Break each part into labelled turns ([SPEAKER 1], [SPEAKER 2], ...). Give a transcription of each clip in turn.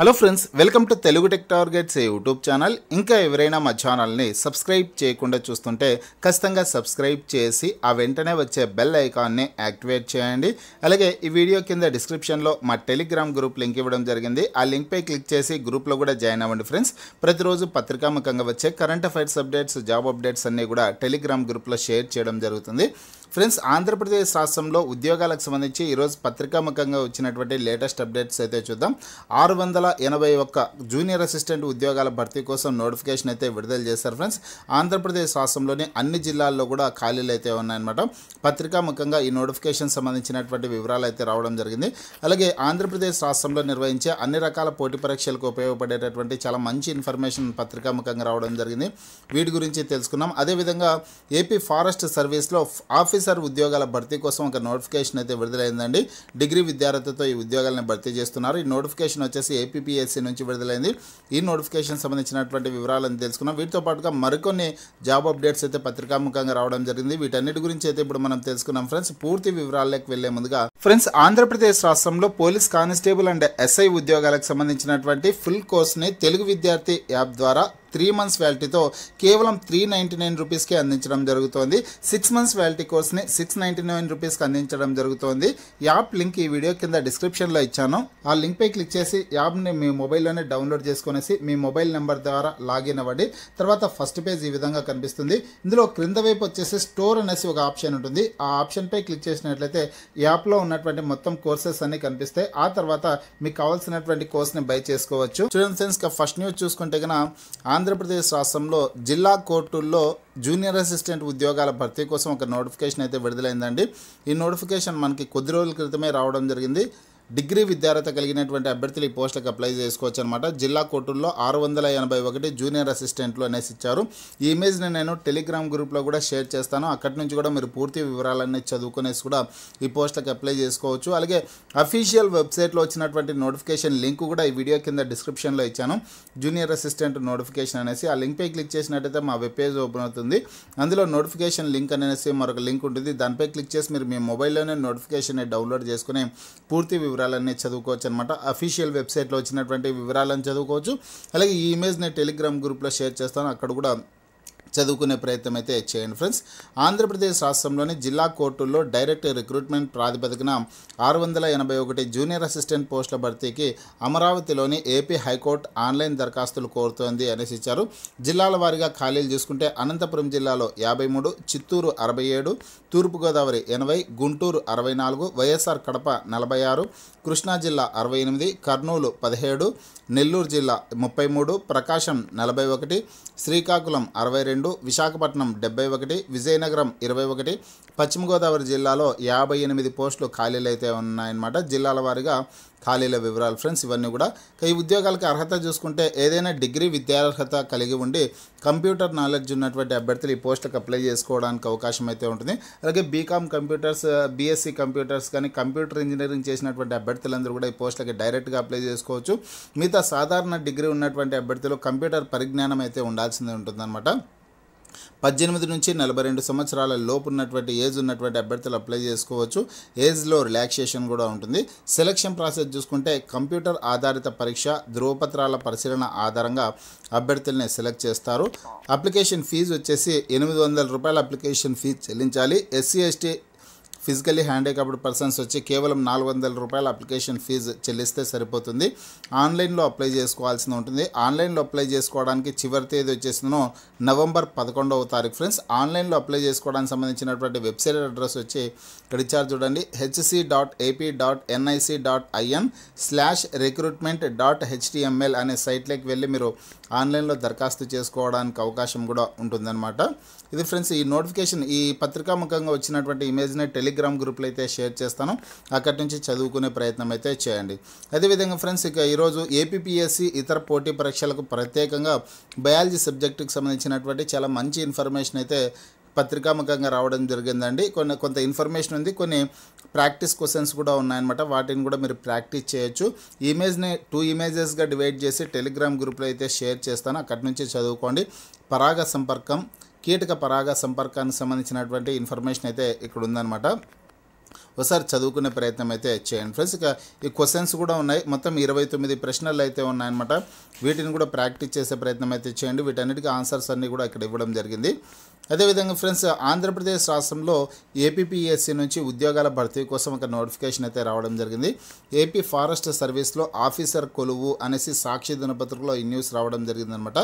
[SPEAKER 1] hello friends welcome to Telugu tech targets a YouTube channel ఇంకా ఎవరైనా మా ఛానల్ని సబ్స్క్రైబ్ చేయకుండా చూస్తుంటే ఖచ్చితంగా సబ్స్క్రైబ్ చేసి ఆ వెంటనే వచ్చే బెల్ ఐకాన్ని యాక్టివేట్ చేయండి అలాగే ఈ వీడియో కింద డిస్క్రిప్షన్లో మా టెలిగ్రామ్ గ్రూప్ లింక్ ఇవ్వడం జరిగింది ఆ లింక్పై క్లిక్ చేసి గ్రూప్లో కూడా జాయిన్ అవ్వండి ఫ్రెండ్స్ ప్రతిరోజు పత్రికాముఖంగా వచ్చే current affairs updates job updates అన్నీ కూడా టెలిగ్రామ్ గ్రూప్లో షేర్ చేయడం జరుగుతుంది ఫ్రెండ్స్ ఆంధ్రప్రదేశ్ రాష్ట్రంలో ఉద్యోగాలకు సంబంధించి ఈరోజు పత్రికాముఖంగా వచ్చినటువంటి లేటెస్ట్ అప్డేట్స్ అయితే చూద్దాం ఆరు వందల ఎనభై ఒక్క జూనియర్ అసిస్టెంట్ ఉద్యోగాల భర్తీ కోసం నోటిఫికేషన్ అయితే విడుదల చేశారు ఫ్రెండ్స్ ఆంధ్రప్రదేశ్ రాష్ట్రంలోని అన్ని జిల్లాల్లో కూడా ఖాళీలు అయితే ఉన్నాయన్నమాట పత్రికాముఖంగా ఈ నోటిఫికేషన్ సంబంధించినటువంటి వివరాలు అయితే రావడం జరిగింది అలాగే ఆంధ్రప్రదేశ్ రాష్ట్రంలో నిర్వహించే అన్ని రకాల పోటీ పరీక్షలకు ఉపయోగపడేటటువంటి చాలా మంచి ఇన్ఫర్మేషన్ పత్రికాముఖంగా రావడం జరిగింది వీటి గురించి తెలుసుకున్నాం అదేవిధంగా ఏపీ ఫారెస్ట్ సర్వీస్లో ఆఫీస్ ఆఫీసర్ ఉద్యోగాల భర్తీ కోసం ఒక నోటిఫికేషన్ అయితే విడుదలైందండి డిగ్రీ విద్యార్థులతో ఈ ఉద్యోగాలను భర్తీ చేస్తున్నారు ఈ నోటిఫికేషన్ వచ్చేసి ఏపీపీఎస్సీ నుంచి విడుదలైంది ఈ నోటిఫికేషన్ సంబంధించినటువంటి వివరాలను తెలుసుకున్నాం వీటితో పాటుగా మరికొన్ని జాబ్ అప్డేట్స్ అయితే పత్రికాముఖంగా రావడం జరిగింది వీటన్నిటి గురించి అయితే ఇప్పుడు మనం తెలుసుకున్నాం ఫ్రెండ్స్ పూర్తి వివరాలకు వెళ్లే ముందుగా ఫ్రెండ్స్ ఆంధ్రప్రదేశ్ రాష్ట్రంలో పోలీస్ కానిస్టేబుల్ అండ్ ఎస్ఐ ఉద్యోగాలకు సంబంధించినటువంటి ఫుల్ కోర్స్ని తెలుగు విద్యార్థి యాప్ ద్వారా త్రీ మంత్స్ వ్యాలిటీతో కేవలం త్రీ నైంటీ నైన్ రూపీస్కే అందించడం జరుగుతోంది సిక్స్ మంత్స్ వ్యాలిటీ కోర్స్ని సిక్స్ నైంటీ నైన్ రూపీస్కి అందించడం జరుగుతోంది యాప్ లింక్ ఈ వీడియో కింద డిస్క్రిప్షన్లో ఇచ్చాను ఆ లింక్పై క్లిక్ చేసి యాప్ని మీ మొబైల్లోనే డౌన్లోడ్ చేసుకునేసి మీ మొబైల్ నెంబర్ ద్వారా లాగిన్ అవ్వండి తర్వాత ఫస్ట్ పేజ్ ఈ విధంగా కనిపిస్తుంది ఇందులో క్రింద వైపు వచ్చేసి స్టోర్ అనేసి ఒక ఆప్షన్ ఉంటుంది ఆ ఆప్షన్పై క్లిక్ చేసినట్లయితే యాప్లో ఉన్నటువంటి మొత్తం కోర్సెస్ అన్ని కనిపిస్తాయి ఆ తర్వాత మీకు కావాల్సినటువంటి కోర్స్ని బై చేసుకోవచ్చు స్టూడెంట్ ఫస్ట్ న్యూస్ చూసుకుంటే కన్నా ఆంధ్రప్రదేశ్ రాష్ట్రంలో జిల్లా కోర్టుల్లో జూనియర్ అసిస్టెంట్ ఉద్యోగాల భర్తీ కోసం ఒక నోటిఫికేషన్ అయితే విడుదలైందండి ఈ నోటిఫికేషన్ మనకి కొద్ది రోజుల క్రితమే రావడం జరిగింది డిగ్రీ విద్యార్హత కలిగినటువంటి అభ్యర్థులు ఈ పోస్టులకు అప్లై చేసుకోవచ్చు అనమాట జిల్లా కోర్టుల్లో ఆరు వందల ఎనభై ఒకటి జూనియర్ అసిస్టెంట్లు అనేసి ఇచ్చారు ఈ ఇమేజ్ని నేను టెలిగ్రామ్ గ్రూప్లో కూడా షేర్ చేస్తాను అక్కడి నుంచి కూడా మీరు పూర్తి వివరాలన్నీ చదువుకునేసి కూడా ఈ పోస్టులకు అప్లై చేసుకోవచ్చు అలాగే అఫీషియల్ వెబ్సైట్లో వచ్చినటువంటి నోటిఫికేషన్ లింక్ కూడా ఈ వీడియో కింద డిస్క్రిప్షన్లో ఇచ్చాను జూనియర్ అసిస్టెంట్ నోటిఫికేషన్ అనేసి ఆ లింక్పై క్లిక్ చేసినట్టయితే మా వెబ్ పేజ్ ఓపెన్ అవుతుంది అందులో నోటిఫికేషన్ లింక్ అనేసి మరొక లింక్ ఉంటుంది దానిపై క్లిక్ చేసి మీరు మీ మొబైల్లోనే నోటిఫికేషన్ డౌన్లోడ్ చేసుకునే పూర్తి వివరాలు వివరాలన్నీ చదువుకోవచ్చు అనమాట అఫీషియల్ వెబ్సైట్లో వచ్చినటువంటి వివరాలను చదువుకోవచ్చు అలాగే ఈ ఇమేజ్ నేను టెలిగ్రామ్ గ్రూప్లో షేర్ చేస్తాను అక్కడ కూడా చదువుకునే ప్రయత్నం అయితే చేయండి ఫ్రెండ్స్ ఆంధ్రప్రదేశ్ రాష్ట్రంలోని జిల్లా కోర్టుల్లో డైరెక్ట్ రిక్రూట్మెంట్ ప్రాతిపదికన ఆరు వందల ఎనభై ఒకటి జూనియర్ అసిస్టెంట్ పోస్టుల భర్తీకి అమరావతిలోని ఏపీ హైకోర్టు ఆన్లైన్ దరఖాస్తులు కోరుతోంది అనేసి ఇచ్చారు జిల్లాల వారీగా ఖాళీలు చూసుకుంటే అనంతపురం జిల్లాలో యాభై మూడు చిత్తూరు అరవై ఏడు తూర్పుగోదావరి ఎనభై గుంటూరు అరవై నాలుగు వైఎస్ఆర్ కడప నలభై ఆరు కృష్ణా జిల్లా అరవై ఎనిమిది కర్నూలు పదిహేడు నెల్లూరు జిల్లా ముప్పై మూడు ప్రకాశం నలభై ఒకటి శ్రీకాకుళం అరవై రెండు విశాఖపట్నం డెబ్బై ఒకటి విజయనగరం ఇరవై ఒకటి పశ్చిమ గోదావరి జిల్లాలో యాభై ఎనిమిది పోస్టులు ఖాళీలు అయితే ఉన్నాయన్నమాట జిల్లాల వారీగా ఖాళీల వివరాలు ఫ్రెండ్స్ ఇవన్నీ కూడా ఈ ఉద్యోగాలకు అర్హత చూసుకుంటే ఏదైనా డిగ్రీ విద్యార్హత కలిగి ఉండి కంప్యూటర్ నాలెడ్జ్ ఉన్నటువంటి అభ్యర్థులు ఈ పోస్టులకు అప్లై చేసుకోవడానికి అవకాశం అయితే ఉంటుంది అలాగే బీకామ్ కంప్యూటర్స్ బీఎస్సీ కంప్యూటర్స్ కానీ కంప్యూటర్ ఇంజనీరింగ్ చేసినటువంటి అభ్యర్థులందరూ కూడా ఈ పోస్టులకి డైరెక్ట్గా అప్లై చేసుకోవచ్చు మిగతా సాధారణ డిగ్రీ ఉన్నటువంటి అభ్యర్థులు కంప్యూటర్ పరిజ్ఞానం అయితే ఉండాల్సింది ఉంటుందన్నమాట పద్దెనిమిది నుంచి నలభై రెండు సంవత్సరాల లోపు ఉన్నటువంటి ఏజ్ ఉన్నటువంటి అభ్యర్థులు అప్లై చేసుకోవచ్చు ఏజ్లో రిలాక్సేషన్ కూడా ఉంటుంది సెలక్షన్ ప్రాసెస్ చూసుకుంటే కంప్యూటర్ ఆధారిత పరీక్ష ధ్రువపత్రాల పరిశీలన ఆధారంగా అభ్యర్థుల్ని సెలెక్ట్ చేస్తారు అప్లికేషన్ ఫీజు వచ్చేసి ఎనిమిది వందల రూపాయల అప్లికేషన్ ఫీజు చెల్లించాలి SC ST physically handicapped persons వచ్చి కేవలం నాలుగు వందల రూపాయల అప్లికేషన్ ఫీజు చెల్లిస్తే సరిపోతుంది ఆన్లైన్లో అప్లై చేసుకోవాల్సి ఉంటుంది ఆన్లైన్లో అప్లై చేసుకోవడానికి చివరి తేదీ వచ్చేసిందో నవంబర్ పదకొండవ తారీఖు ఫ్రెండ్స్ ఆన్లైన్లో అప్లై చేసుకోవడానికి సంబంధించినటువంటి వెబ్సైట్ అడ్రస్ వచ్చి ఇక్కడ ఇచ్చారు చూడండి HC dot AP dot NIC dot IN slash recruitment dot HTML అనే సైట్లోకి వెళ్ళి మీరు ఆన్లైన్లో దరఖాస్తు చేసుకోవడానికి అవకాశం కూడా ఉంటుందన్నమాట ఇది ఫ్రెండ్స్ ఈ నోటిఫికేషన్ ఈ పత్రికాముఖంగా వచ్చినటువంటి ఇమేజ్ని టెలిగ్రామ్ గ్రూప్లో అయితే షేర్ చేస్తాను అక్కడి నుంచి చదువుకునే ప్రయత్నం అయితే చేయండి అదేవిధంగా ఫ్రెండ్స్ ఇక ఈరోజు ఏపీపీఎస్సి ఇతర పోటీ పరీక్షలకు ప్రత్యేకంగా బయాలజీ సబ్జెక్టుకి సంబంధించినటువంటి చాలా మంచి ఇన్ఫర్మేషన్ అయితే పత్రికాముఖంగా రావడం జరిగిందండి కొన్ని కొంత ఇన్ఫర్మేషన్ ఉంది కొన్ని ప్రాక్టీస్ క్వశ్చన్స్ కూడా ఉన్నాయన్నమాట వాటిని కూడా మీరు ప్రాక్టీస్ చేయొచ్చు ఇమేజ్ని టూ ఇమేజెస్గా డివైడ్ చేసి టెలిగ్రామ్ గ్రూప్లో అయితే షేర్ చేస్తాను అక్కడి నుంచి చదువుకోండి పరాగ సంపర్కం కీటక పరాగ సంపర్కానికి సంబంధించినటువంటి ఇన్ఫర్మేషన్ అయితే ఇక్కడ ఉందన్నమాట ఒకసారి చదువుకునే ప్రయత్నం అయితే చేయండి ఫ్రెండ్స్ ఇక ఈ క్వశ్చన్స్ కూడా ఉన్నాయి మొత్తం ఇరవై తొమ్మిది ప్రశ్నలు అయితే ఉన్నాయన్నమాట వీటిని కూడా ప్రాక్టీస్ చేసే ప్రయత్నం అయితే చేయండి వీటన్నిటికీ ఆన్సర్స్ అన్నీ కూడా ఇక్కడ ఇవ్వడం జరిగింది అదేవిధంగా ఫ్రెండ్స్ ఆంధ్రప్రదేశ్ రాష్ట్రంలో ఏపీపీఎస్సీ నుంచి ఉద్యోగాల భర్తీ కోసం ఒక నోటిఫికేషన్ అయితే రావడం జరిగింది ఏపీ ఫారెస్ట్ సర్వీస్లో ఆఫీసర్ కొలువు అనేసి సాక్షి దినపత్రికలో ఈ న్యూస్ రావడం జరిగిందనమాట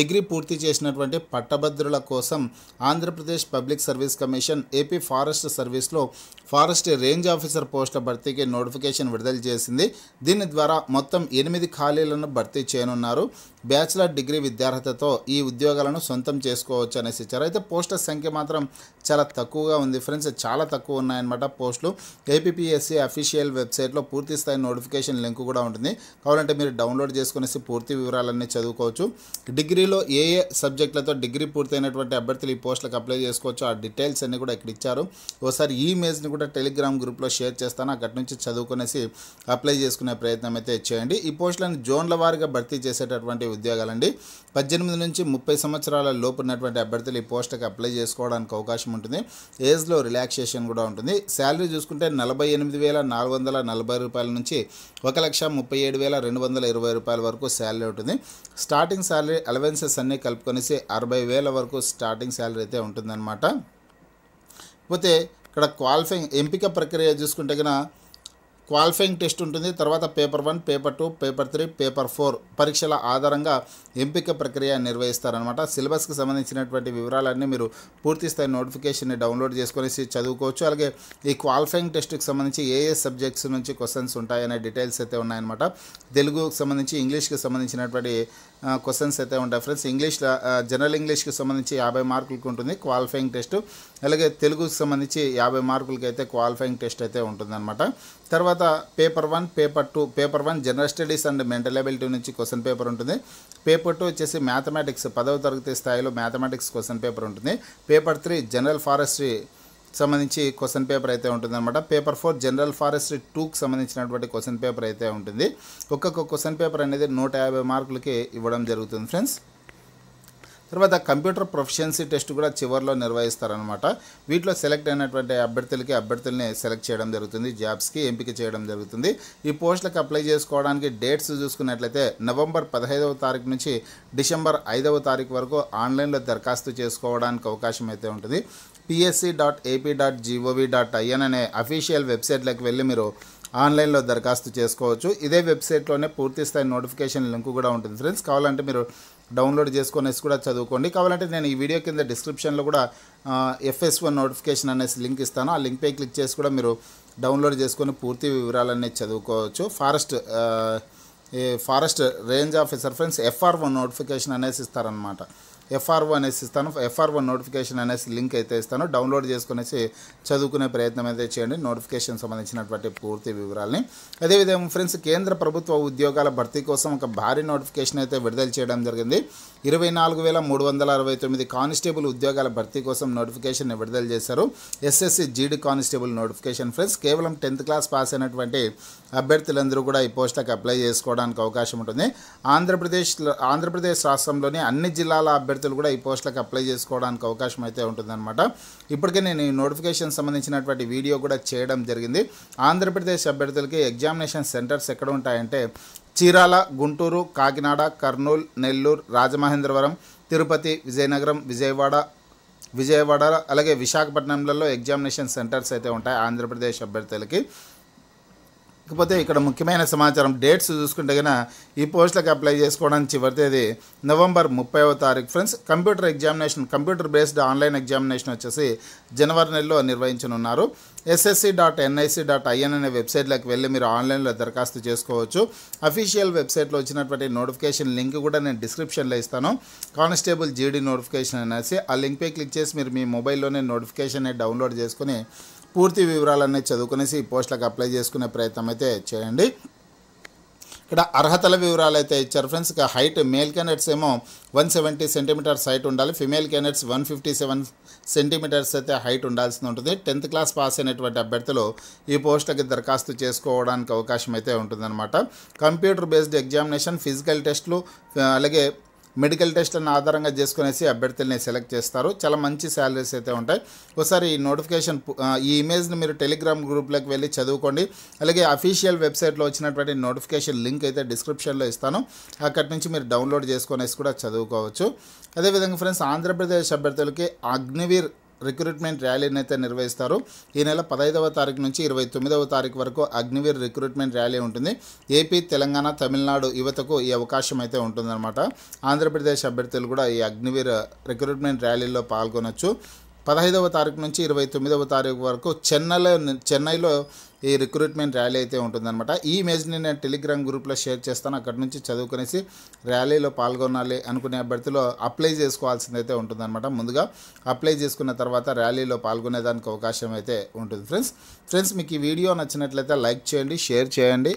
[SPEAKER 1] డిగ్రీ పూర్తి చేసినటువంటి పట్టభద్రుల కోసం Andhra Pradesh public service commission AP forest సర్వీస్లో ఫారెస్ట్ రేంజ్ ఆఫీసర్ పోస్టుల భర్తీకి నోటిఫికేషన్ విడుదల చేసింది దీని ద్వారా మొత్తం ఎనిమిది ఖాళీలను భర్తీ చేయనున్నారు బ్యాచిలర్ డిగ్రీ విద్యార్హతతో ఈ ఉద్యోగాలను సొంతం చేసుకోవచ్చు అనేసి ఇచ్చారు అయితే పోస్టర్ సంఖ్య మాత్రం చాలా తక్కువగా ఉంది ఫ్రెండ్స్ చాలా తక్కువ ఉన్నాయన్నమాట పోస్టులు ఏపీఎస్సీ అఫీషియల్ వెబ్సైట్లో పూర్తి స్థాయి నోటిఫికేషన్ లింక్ కూడా ఉంటుంది కావాలంటే మీరు డౌన్లోడ్ చేసుకునేసి పూర్తి వివరాలన్నీ చదువుకోవచ్చు డిగ్రీలో ఏ ఏ సబ్జెక్టులతో డిగ్రీ పూర్తయినటువంటి అభ్యర్థులు ఈ పోస్టులకు అప్లై చేసుకోవచ్చు ఆ డీటెయిల్స్ అన్నీ కూడా ఇక్కడ ఇచ్చారు ఒకసారి ఈ ఇమేజ్ని కూడా టెలిగ్రామ్ గ్రూప్లో షేర్ చేస్తాను అక్కడి నుంచి చదువుకునేసి అప్లై చేసుకునే ప్రయత్నం అయితే చేయండి ఈ పోస్టులను జోన్ల వారిగా భర్తీ చేసేటటువంటి ఉద్యోగాలండి పద్దెనిమిది నుంచి ముప్పై సంవత్సరాల లోపు ఉన్నటువంటి అభ్యర్థులు ఈ పోస్ట్ వాళ్ళకి అప్లై చేసుకోవడానికి అవకాశం ఉంటుంది ఏజ్లో రిలాక్సేషన్ కూడా ఉంటుంది శాలరీ చూసుకుంటే నలభై ఎనిమిది వేల నాలుగు వందల నలభై రూపాయల నుంచి ఒక లక్ష ముప్పై ఏడు వేల రెండు వందల ఇరవై రూపాయల వరకు శాలరీ ఉంటుంది స్టార్టింగ్ శాలరీ అలవెన్సెస్ అన్నీ కలుపుకొనేసి అరవై వేల వరకు స్టార్టింగ్ శాలరీ అయితే ఉంటుందన్నమాట పోతే ఇక్కడ క్వాలిఫైయింగ్ ఎంపిక ప్రక్రియ చూసుకుంటే కన్నా క్వాలిఫైయింగ్ టెస్ట్ ఉంటుంది తర్వాత paper one paper two paper three paper four పరీక్షల ఆధారంగా ఎంపిక ప్రక్రియ నిర్వహిస్తారనమాట సిలబస్కి సంబంధించినటువంటి వివరాలన్నీ మీరు పూర్తి స్థాయి నోటిఫికేషన్ని డౌన్లోడ్ చేసుకునేసి చదువుకోవచ్చు అలాగే ఈ క్వాలిఫైయింగ్ టెస్ట్కి సంబంధించి ఏ ఏ సబ్జెక్ట్స్ నుంచి క్వశ్చన్స్ ఉంటాయనే డీటెయిల్స్ అయితే ఉన్నాయన్నమాట తెలుగుకి సంబంధించి ఇంగ్లీష్కి సంబంధించినటువంటి క్వశ్చన్స్ అయితే ఉంటాయి ఫ్రెండ్స్ ఇంగ్లీష్ జనరల్ ఇంగ్లీష్కి సంబంధించి యాభై మార్కులకు ఉంటుంది క్వాలిఫైయింగ్ టెస్ట్ అలాగే తెలుగుకి సంబంధించి యాభై మార్కులకి అయితే క్వాలిఫైయింగ్ టెస్ట్ అయితే ఉంటుందన్నమాట తర్వాత paper one paper two paper one general studies and mental ability నుంచి క్వశ్చన్ పేపర్ ఉంటుంది పేపర్ టూ వచ్చేసి మ్యాథమెటిక్స్ పదవ తరగతి స్థాయిలో మ్యాథమెటిక్స్ క్వశ్చన్ పేపర్ ఉంటుంది పేపర్ త్రీ జనరల్ ఫారెస్ట్రీ సంబంధించి క్వశ్చన్ పేపర్ అయితే ఉంటుందన్నమాట పేపర్ ఫోర్ జనరల్ ఫారెస్ట్రీ టూకి సంబంధించినటువంటి క్వశ్చన్ పేపర్ అయితే ఉంటుంది ఒక్కొక్క క్వశ్చన్ పేపర్ అనేది నూట యాభై మార్కులకి ఇవ్వడం జరుగుతుంది ఫ్రెండ్స్ తర్వాత కంప్యూటర్ ప్రొఫిషియన్సీ టెస్ట్ కూడా చివరిలో నిర్వహిస్తారనమాట వీటిలో సెలెక్ట్ అయినటువంటి అభ్యర్థులకి అభ్యర్థుల్ని సెలెక్ట్ చేయడం జరుగుతుంది జాబ్స్కి ఎంపిక చేయడం జరుగుతుంది ఈ పోస్టులకు అప్లై చేసుకోవడానికి డేట్స్ చూసుకున్నట్లయితే నవంబర్ పదహైదవ తారీఖు నుంచి డిసెంబర్ ఐదవ తారీఖు వరకు ఆన్లైన్లో దరఖాస్తు చేసుకోవడానికి అవకాశం అయితే ఉంటుంది PSC dot AP dot GOV dot IN అనే అఫీషియల్ వెబ్సైట్లోకి వెళ్ళి మీరు ఆన్లైన్లో దరఖాస్తు చేసుకోవచ్చు ఇదే వెబ్సైట్లోనే పూర్తి స్థాయి నోటిఫికేషన్ లింక్ కూడా ఉంటుంది ఫ్రెండ్స్ కావాలంటే మీరు డౌన్లోడ్ చేసుకునేసి కూడా చదువుకోండి కావాలంటే నేను ఈ వీడియో కింద డిస్క్రిప్షన్లో కూడా ఎఫ్ఎస్ వన్ నోటిఫికేషన్ అనేసి లింక్ ఇస్తాను ఆ లింక్పై క్లిక్ చేసి కూడా మీరు డౌన్లోడ్ చేసుకొని పూర్తి వివరాలన్నీ చదువుకోవచ్చు forest forest range officer friends FR one notification అనేసి ఇస్తారనమాట ఎఫ్ఆర్ఓ అనేసి ఇస్తాను ఎఫ్ఆర్ఓ నోటిఫికేషన్ అనేసి లింక్ అయితే ఇస్తాను డౌన్లోడ్ చేసుకునేసి చదువుకునే ప్రయత్నం అయితే చేయండి నోటిఫికేషన్ సంబంధించినటువంటి పూర్తి వివరాలని అదేవిధంగా ఫ్రెండ్స్ కేంద్ర ప్రభుత్వ ఉద్యోగాల భర్తీ కోసం ఒక భారీ నోటిఫికేషన్ అయితే విడుదల చేయడం జరిగింది ఇరవై నాలుగు వేల మూడు వందల అరవై తొమ్మిది కానిస్టేబుల్ ఉద్యోగాల భర్తీ కోసం నోటిఫికేషన్ విడుదల చేశారు SSC GD constable notification friends కేవలం టెన్త్ క్లాస్ పాస్ అయినటువంటి అభ్యర్థులందరూ కూడా ఈ పోస్ట్కి అప్లై చేసుకోవడానికి అవకాశం ఉంటుంది ఆంధ్రప్రదేశ్ ఆంధ్రప్రదేశ్ రాష్ట్రంలోని అన్ని జిల్లాల అభ్యర్థి అభ్యర్థులు కూడా ఈ పోస్టులకు అప్లై చేసుకోవడానికి అవకాశం అయితే ఉంటుందన్నమాట ఇప్పటికే నేను ఈ నోటిఫికేషన్ సంబంధించినటువంటి వీడియో కూడా చేయడం జరిగింది ఆంధ్రప్రదేశ్ అభ్యర్థులకి ఎగ్జామినేషన్ సెంటర్స్ ఎక్కడ ఉంటాయంటే చీరాల గుంటూరు కాకినాడ కర్నూలు నెల్లూరు రాజమహేంద్రవరం తిరుపతి విజయనగరం విజయవాడ విజయవాడ అలాగే విశాఖపట్నంలలో ఎగ్జామినేషన్ సెంటర్స్ అయితే ఉంటాయి ఆంధ్రప్రదేశ్ అభ్యర్థులకి ఇకపోతే ఇక్కడ ముఖ్యమైన సమాచారం డేట్స్ చూసుకుంటే కనుక ఈ పోస్టులకు అప్లై చేసుకోవడానికి చివరి తేదీ నవంబర్ ముప్పైవ తారీఖు friends computer examination computer based online examination వచ్చేసి జనవరి నెలలో నిర్వహించనున్నారు SSC dot NIC dot IN అనే వెబ్సైట్లోకి వెళ్ళి మీరు ఆన్లైన్లో దరఖాస్తు చేసుకోవచ్చు అఫీషియల్ వెబ్సైట్లో వచ్చినటువంటి నోటిఫికేషన్ లింక్ కూడా నేను డిస్క్రిప్షన్లో ఇస్తాను కానిస్టేబుల్ జీడీ నోటిఫికేషన్ అనేసి ఆ లింక్పై క్లిక్ చేసి మీరు మీ మొబైల్లోనే నోటిఫికేషన్ డౌన్లోడ్ చేసుకుని పూర్తి వివరాలన్నీ చదువుకునేసి ఈ పోస్టులకు అప్లై చేసుకునే ప్రయత్నం అయితే చేయండి ఇక్కడ అర్హతల వివరాలు అయితే ఇచ్చారు ఫ్రెండ్స్ ఇక హైట్ మేల్ క్యాండిడేట్స్ ఏమో వన్ సెవెంటీ సెంటీమీటర్స్ హైట్ ఉండాలి female candidates one fifty seven centimetres అయితే హైట్ ఉండాల్సి ఉంటుంది టెన్త్ క్లాస్ పాస్ అయినటువంటి అభ్యర్థులు ఈ పోస్టుకి దరఖాస్తు చేసుకోవడానికి అవకాశం అయితే ఉంటుందన్నమాట కంప్యూటర్ బేస్డ్ ఎగ్జామినేషన్ ఫిజికల్ టెస్టులు అలాగే మెడికల్ టెస్ట్లను ఆధారంగా చేసుకునేసి అభ్యర్థుల్ని సెలెక్ట్ చేస్తారు చాలా మంచి శాలరీస్ అయితే ఉంటాయి ఒకసారి ఈ నోటిఫికేషన్ ఈ ఇమేజ్ని మీరు టెలిగ్రామ్ గ్రూప్లోకి వెళ్ళి చదువుకోండి అలాగే అఫీషియల్ వెబ్సైట్లో వచ్చినటువంటి నోటిఫికేషన్ లింక్ అయితే డిస్క్రిప్షన్లో ఇస్తాను అక్కడి నుంచి మీరు డౌన్లోడ్ చేసుకునేసి కూడా చదువుకోవచ్చు అదేవిధంగా ఫ్రెండ్స్ ఆంధ్రప్రదేశ్ అభ్యర్థులకి అగ్నివీర్ రిక్రూట్మెంట్ ర్యాలీని అయితే నిర్వహిస్తారు ఈ నెల పదహైదవ తారీఖు నుంచి ఇరవై తొమ్మిదవ తారీఖు వరకు అగ్నివీర్ రిక్రూట్మెంట్ ర్యాలీ ఉంటుంది ఏపీ తెలంగాణ తమిళనాడు యువతకు ఈ అవకాశం అయితే ఉంటుందన్నమాట ఆంధ్రప్రదేశ్ అభ్యర్థులు కూడా ఈ అగ్నివీర్ రిక్రూట్మెంట్ ర్యాలీలో పాల్గొనొచ్చు పదహైదవ తారీఖు నుంచి ఇరవై తొమ్మిదవ తారీఖు వరకు చెన్నైలో చెన్నైలో ఈ రిక్రూట్మెంట్ ర్యాలీ అయితే ఉంటుందన్నమాట ఈ ఇమేజ్ని నేను టెలిగ్రామ్ గ్రూప్లో షేర్ చేస్తాను అక్కడ నుంచి చదువుకునేసి ర్యాలీలో పాల్గొనాలి అనుకునే అభ్యర్థిలో అప్లై చేసుకోవాల్సింది అయితే ఉంటుందన్నమాట ముందుగా అప్లై చేసుకున్న తర్వాత ర్యాలీలో పాల్గొనేదానికి అవకాశం అయితే ఉంటుంది ఫ్రెండ్స్ ఫ్రెండ్స్ మీకు ఈ వీడియో నచ్చినట్లయితే లైక్ చేయండి షేర్ చేయండి